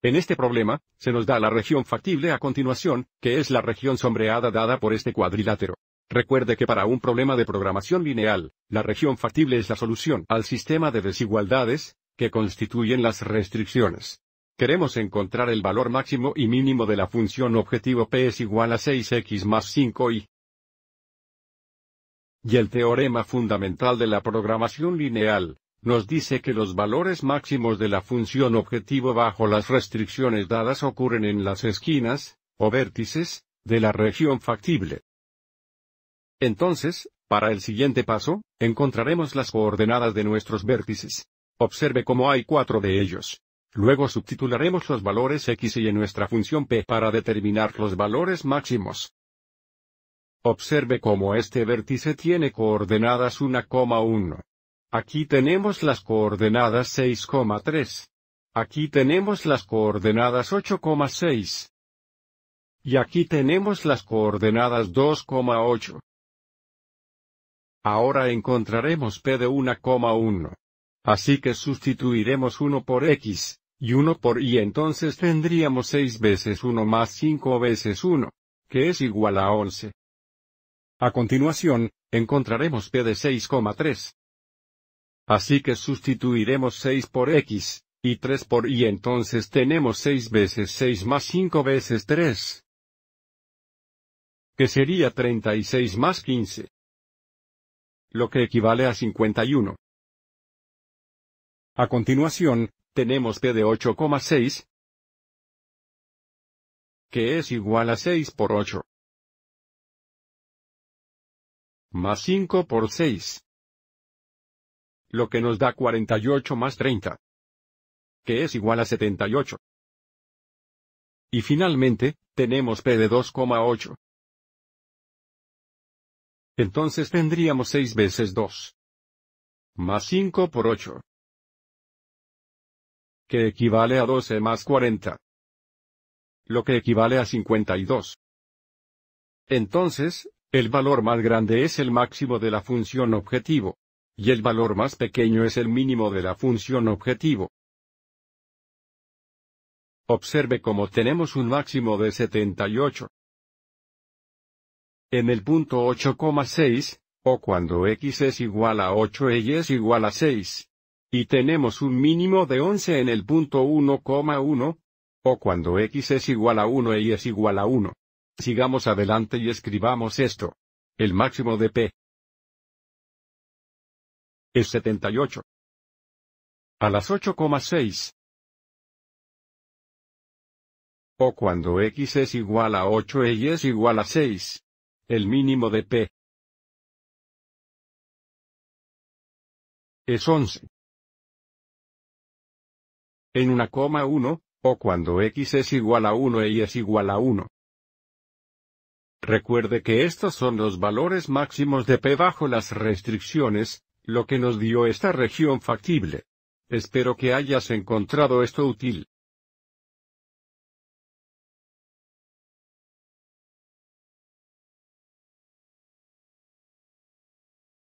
En este problema, se nos da la región factible a continuación, que es la región sombreada dada por este cuadrilátero. Recuerde que para un problema de programación lineal, la región factible es la solución al sistema de desigualdades, que constituyen las restricciones. Queremos encontrar el valor máximo y mínimo de la función objetivo p es igual a 6x más 5y. Y el teorema fundamental de la programación lineal, nos dice que los valores máximos de la función objetivo bajo las restricciones dadas ocurren en las esquinas, o vértices, de la región factible. Entonces, para el siguiente paso, encontraremos las coordenadas de nuestros vértices. Observe cómo hay cuatro de ellos. Luego subtitularemos los valores x y en nuestra función p para determinar los valores máximos. Observe cómo este vértice tiene coordenadas 1,1, Aquí tenemos las coordenadas 6,3. Aquí tenemos las coordenadas 8,6. Y aquí tenemos las coordenadas 2,8. Ahora encontraremos P de 1,1. Así que sustituiremos 1 por X, y 1 por Y entonces tendríamos 6 veces 1 más 5 veces 1, que es igual a 11. A continuación, encontraremos P de 6,3. Así que sustituiremos 6 por x, y 3 por y entonces tenemos 6 veces 6 más 5 veces 3. Que sería 36 más 15. Lo que equivale a 51. A continuación, tenemos p de 8,6, que es igual a 6 por 8. Más 5 por 6 lo que nos da 48 más 30, que es igual a 78. Y finalmente, tenemos P de 2,8. Entonces tendríamos 6 veces 2. Más 5 por 8. Que equivale a 12 más 40. Lo que equivale a 52. Entonces, el valor más grande es el máximo de la función objetivo y el valor más pequeño es el mínimo de la función objetivo. Observe cómo tenemos un máximo de 78. En el punto 8,6, o cuando x es igual a 8 y es igual a 6. Y tenemos un mínimo de 11 en el punto 1,1, o cuando x es igual a 1 y es igual a 1. Sigamos adelante y escribamos esto. El máximo de P, es 78. A las 8,6. O cuando x es igual a 8 y es igual a 6. El mínimo de p es 11. En una coma 1, o cuando x es igual a 1 y es igual a 1. Recuerde que estos son los valores máximos de p bajo las restricciones, lo que nos dio esta región factible. Espero que hayas encontrado esto útil.